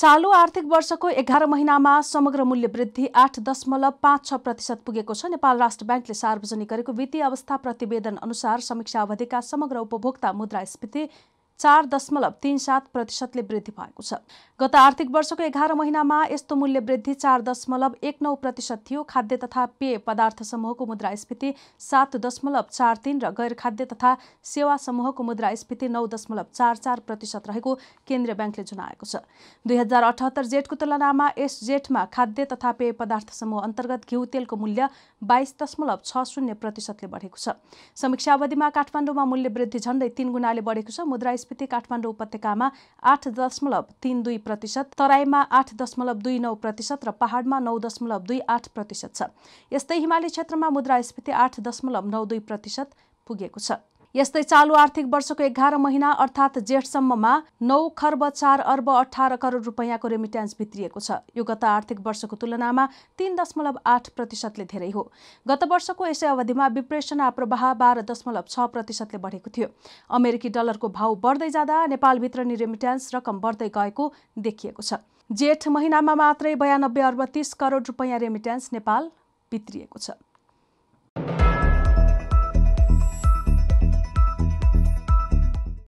चालु आर्थिक वर्षको एघार महिनामा समग्र मूल्य वृद्धि आठ दशमलव पाँच छ प्रतिशत पुगेको छ नेपाल राष्ट्र ब्याङ्कले सार्वजनिक गरेको वित्तीय अवस्था प्रतिवेदन अनुसार समीक्षा अवधिका समग्र उपभोक्ता मुद्रास्फीति चार दशमलव तीन सात प्रतिशतले वृद्धि भएको छ गत आर्थिक वर्षको एघार महिनामा यस्तो मूल्य वृद्धि चार दशमलव एक नौ प्रतिशत थियो खाद्य तथा पेय पदार्थ समूहको मुद्रास्फीति सात दशमलव चार तीन र गैर खाद्य तथा सेवा समूहको मुद्रास्फीति नौ दशमलव चार चार प्रतिशत रहेको केन्द्रीय ब्याङ्कले जनाएको छ दुई हजार अठहत्तर जेठको तुलनामा यस जेठमा खाद्य तथा पेय पदार्थ समूह अन्तर्गत घिउ तेलको मूल्य बाइस दशमलव छ शून्य प्रतिशतले बढेको छ समीक्षा अवधिमा काठमाडौँमा मूल्य वृद्धि झण्डै तीन गुणाले बढेको छ मुद्रा त्यसपछि काठमाडौँ उपत्यकामा आठ दशमलव तिन दुई प्रतिशत तराईमा आठ दशमलव दुई नौ प्रतिशत र पहाडमा नौ दशमलव दुई आठ प्रतिशत छ यस्तै हिमाली क्षेत्रमा मुद्रास्फीति आठ दशमलव नौ दुई प्रतिशत पुगेको छ यस्तै चालु आर्थिक वर्षको एघार महिना अर्थात् जेठसम्ममा नौ खर्ब चार अर्ब अठार करोड रुपियाँको रेमिट्यान्स भित्रिएको छ यो गत आर्थिक वर्षको तुलनामा तीन दशमलव आठ प्रतिशतले धेरै हो गत वर्षको यसै अवधिमा विप्रेषण आप्रवाह बाह्र दशमलव छ प्रतिशतले बढेको थियो अमेरिकी डलरको भाउ बढ्दै जाँदा नेपालभित्र नि रेमिट्यान्स रकम बढ्दै गएको देखिएको छ जेठ महिनामा मात्रै बयानब्बे अर्ब तिस करोड रुपियाँ रेमिट्यान्स नेपाल भित्रिएको छ